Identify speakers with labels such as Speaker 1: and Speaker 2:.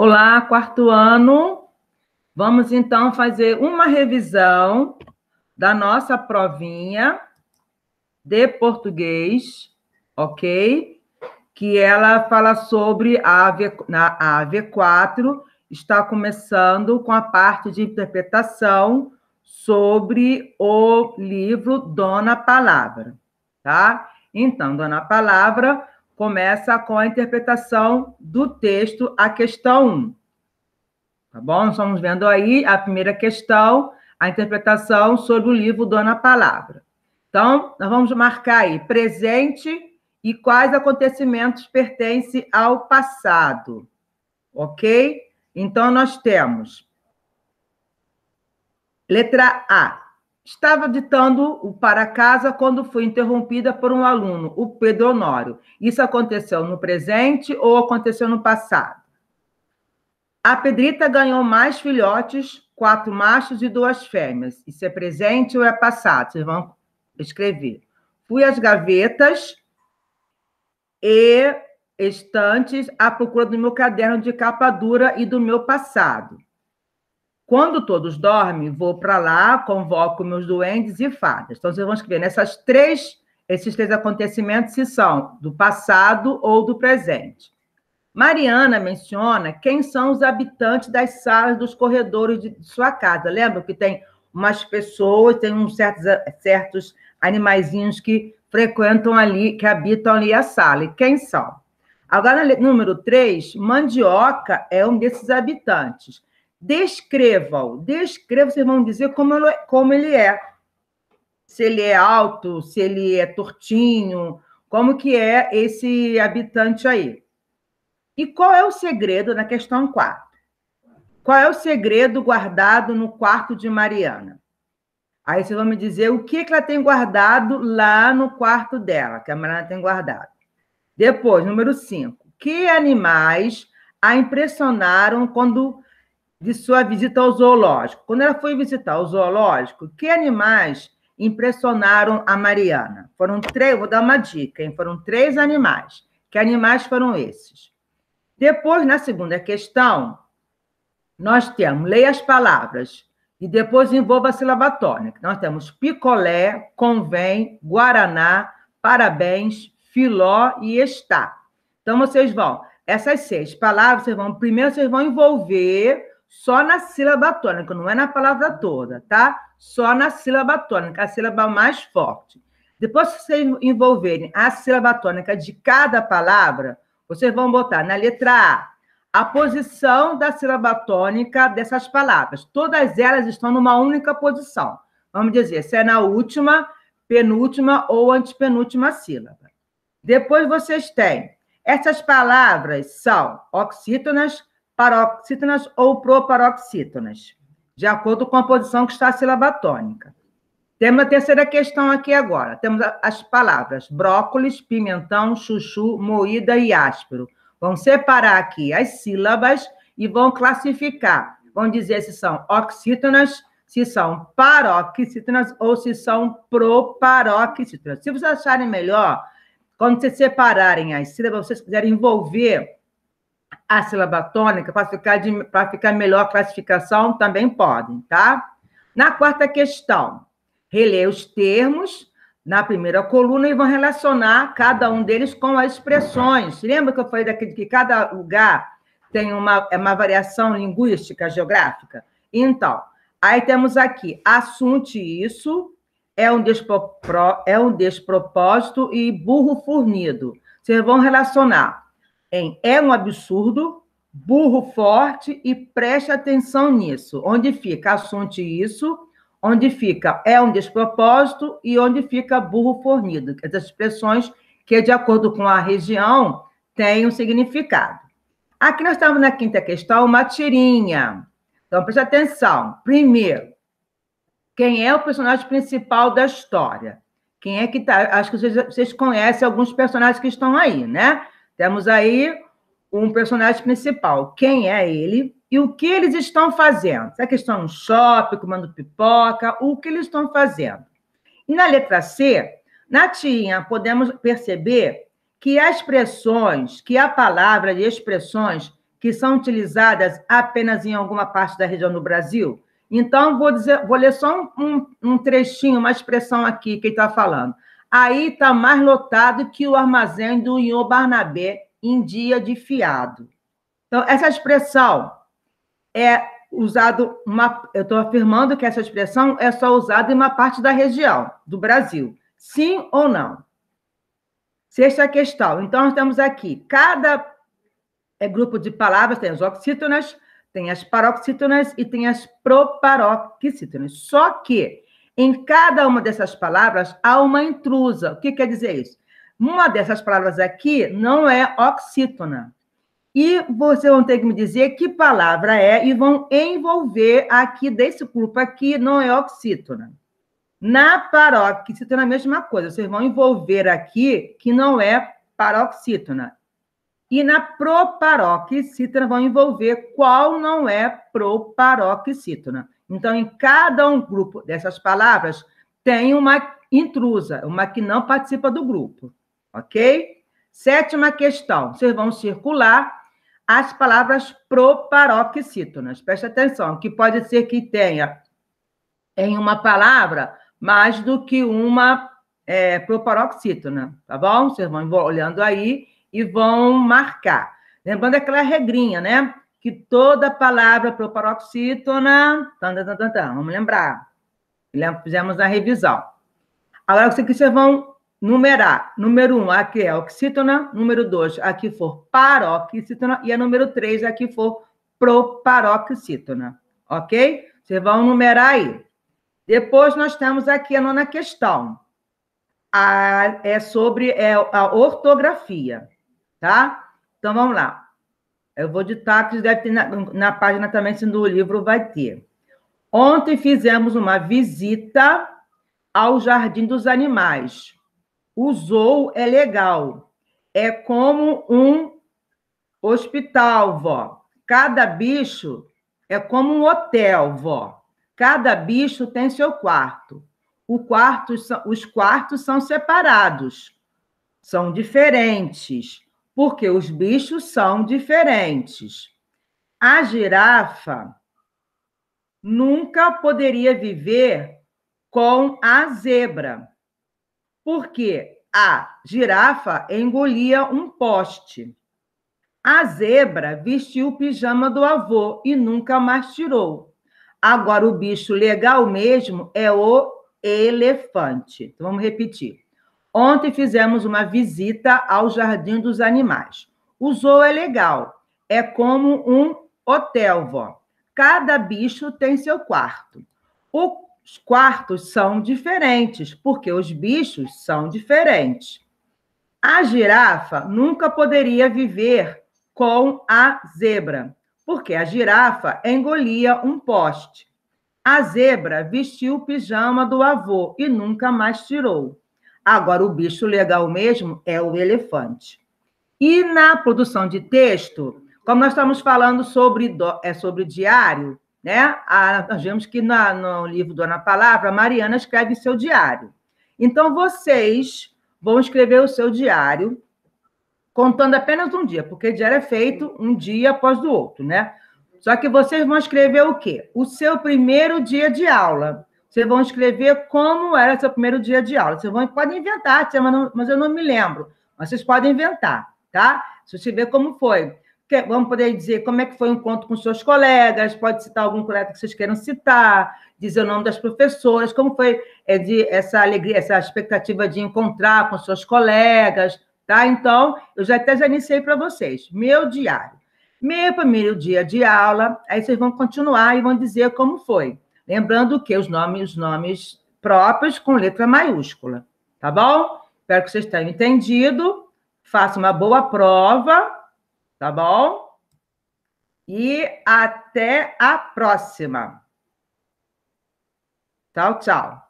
Speaker 1: Olá, quarto ano. Vamos então fazer uma revisão da nossa provinha de português, ok? Que ela fala sobre a AV, na AV4, está começando com a parte de interpretação sobre o livro Dona Palavra, tá? Então, Dona Palavra começa com a interpretação do texto, a questão 1. Tá bom? Nós estamos vendo aí a primeira questão, a interpretação sobre o livro Dona Palavra. Então, nós vamos marcar aí presente e quais acontecimentos pertencem ao passado. Ok? Então, nós temos. Letra A. Estava ditando o para casa quando fui interrompida por um aluno, o Pedro Honório. Isso aconteceu no presente ou aconteceu no passado? A Pedrita ganhou mais filhotes, quatro machos e duas fêmeas. Isso é presente ou é passado? Vocês vão escrever. Fui às gavetas e estantes à procura do meu caderno de capa dura e do meu passado. Quando todos dormem, vou para lá, convoco meus duendes e fadas. Então, vocês vão escrever nessas três, esses três acontecimentos, se são do passado ou do presente. Mariana menciona quem são os habitantes das salas dos corredores de, sua casa. Lembra que tem umas pessoas, tem uns certos, certos animaizinhos que frequentam ali, que habitam ali a sala. E quem são? Agora, número três, mandioca é um desses habitantes descrevam, descrevam, vocês vão dizer como, ele, é, como ele é. Se ele é alto, se ele é tortinho, como que é esse habitante aí. E qual é o segredo na questão 4? Qual é o segredo guardado no quarto de Mariana? Aí vocês vão me dizer o que, que ela tem guardado lá no quarto dela, que a Mariana tem guardado. Depois, número 5. Que animais a impressionaram quando de sua visita ao zoológico. Quando ela foi visitar o zoológico, que animais impressionaram a Mariana? Foram três, vou dar uma dica, hein? Foram três animais. Que animais foram esses? Depois, na segunda questão, nós temos, leia as palavras e depois envolva a sílaba tônica. Nós temos picolé, convém, guaraná, parabéns, filó e está. Então, vocês vão, essas seis palavras, vocês vão, primeiro vocês vão envolver só na sílaba tônica, não é na palavra toda, tá? Só na sílaba tônica, a sílaba mais forte. Depois que vocês envolverem a sílaba tônica de cada palavra, vocês vão botar na letra A a posição da sílaba tônica dessas palavras. Todas elas estão numa única posição. Vamos dizer, se é na última, penúltima ou antepenúltima sílaba. Depois vocês têm. Essas palavras são oxítonas, paroxítonas ou proparoxítonas, de acordo com a posição que está a sílaba tônica. Temos a terceira questão aqui agora. Temos as palavras brócolis, pimentão, chuchu, moída e áspero. Vão separar aqui as sílabas e vão classificar. Vão dizer se são oxítonas, se são paroxítonas ou se são proparoxítonas. Se vocês acharem melhor, quando vocês separarem as sílabas, vocês quiserem envolver a sílaba tônica para ficar, para ficar melhor a classificação, também podem, tá? Na quarta questão, releia os termos na primeira coluna e vão relacionar cada um deles com as expressões. Lembra que eu falei daquele que cada lugar tem uma, é uma variação linguística, geográfica? Então, aí temos aqui, assunte isso, é um, despropro, é um despropósito e burro fornido. Vocês vão relacionar em É um Absurdo, Burro Forte e preste atenção nisso. Onde fica assunto isso, onde fica é um despropósito e onde fica burro fornido. Essas expressões que, de acordo com a região, têm um significado. Aqui nós estamos na quinta questão, uma tirinha. Então, preste atenção. Primeiro, quem é o personagem principal da história? Quem é que está? Acho que vocês, vocês conhecem alguns personagens que estão aí, né? Temos aí um personagem principal. Quem é ele e o que eles estão fazendo? Se é que estão no shopping, comendo pipoca, o que eles estão fazendo? E na letra C, na podemos perceber que as expressões, que a palavra e expressões que são utilizadas apenas em alguma parte da região do Brasil. Então, vou, dizer, vou ler só um, um trechinho, uma expressão aqui que ele está falando. Aí está mais lotado que o armazém do Iô Barnabé em dia de fiado. Então, essa expressão é usado uma, eu estou afirmando que essa expressão é só usada em uma parte da região do Brasil. Sim ou não? Sexta é questão. Então, nós temos aqui cada é, grupo de palavras tem as oxítonas, tem as paroxítonas e tem as proparoxítonas. Só que em cada uma dessas palavras há uma intrusa. O que quer dizer isso? Uma dessas palavras aqui não é oxítona. E vocês vão ter que me dizer que palavra é e vão envolver aqui desse grupo aqui, não é oxítona. Na paroxítona é a mesma coisa, vocês vão envolver aqui que não é paroxítona, e na proparoxítona vão envolver qual não é proparoxítona. Então, em cada um grupo dessas palavras, tem uma intrusa, uma que não participa do grupo, ok? Sétima questão, vocês vão circular as palavras proparoxítonas. Preste atenção, que pode ser que tenha em uma palavra mais do que uma é, proparoxítona, tá bom? Vocês vão olhando aí e vão marcar. Lembrando aquela regrinha, né? Que toda palavra proparoxítona. Tan, tan, tan, tan, vamos lembrar. Fizemos a revisão. Agora, vocês vão numerar. Número um, aqui é oxítona. Número dois, aqui for paroxítona. E a número três, aqui for proparoxítona. Ok? Vocês vão numerar aí. Depois nós temos aqui a nona questão. A, é sobre é, a ortografia tá? Então vamos lá. Eu vou ditar que deve ter na, na página também, se no livro vai ter. Ontem fizemos uma visita ao Jardim dos Animais. O zoo é legal. É como um hospital, vó. Cada bicho é como um hotel, vó. Cada bicho tem seu quarto. quarto. os quartos são separados, são diferentes porque os bichos são diferentes. A girafa nunca poderia viver com a zebra, porque a girafa engolia um poste. A zebra vestiu o pijama do avô e nunca mais tirou. Agora, o bicho legal mesmo é o elefante. Então, vamos repetir. Ontem fizemos uma visita ao Jardim dos Animais. O zoo é legal, é como um hotel, vó. Cada bicho tem seu quarto. Os quartos são diferentes, porque os bichos são diferentes. A girafa nunca poderia viver com a zebra, porque a girafa engolia um poste. A zebra vestiu o pijama do avô e nunca mais tirou. Agora, o bicho legal mesmo é o elefante. E na produção de texto, como nós estamos falando sobre, é, sobre diário, né? nós vemos que na, no livro Dona Palavra, a Mariana escreve seu diário. Então, vocês vão escrever o seu diário contando apenas um dia, porque diário é feito um dia após o outro, né? Só que vocês vão escrever o quê? O seu primeiro dia de aula. Vocês vão escrever como era seu primeiro dia de aula. Vocês vão, podem inventar, mas, eu não me lembro. Mas vocês podem inventar, tá? Se você ver como foi. vamos poder dizer como é que foi o encontro com seus colegas, pode citar algum colega que vocês queiram citar, dizer o nome das professoras, como foi é, de, essa alegria, essa expectativa de encontrar com seus colegas, tá? Então, eu já até já iniciei para vocês. Meu diário. Meu primeiro dia de aula, aí vocês vão continuar e vão dizer como foi. Lembrando que os nomes, os nomes próprios com letra maiúscula, tá bom? Espero que vocês tenham entendido. Faça uma boa prova, tá bom? E até a próxima. Tchau, tchau.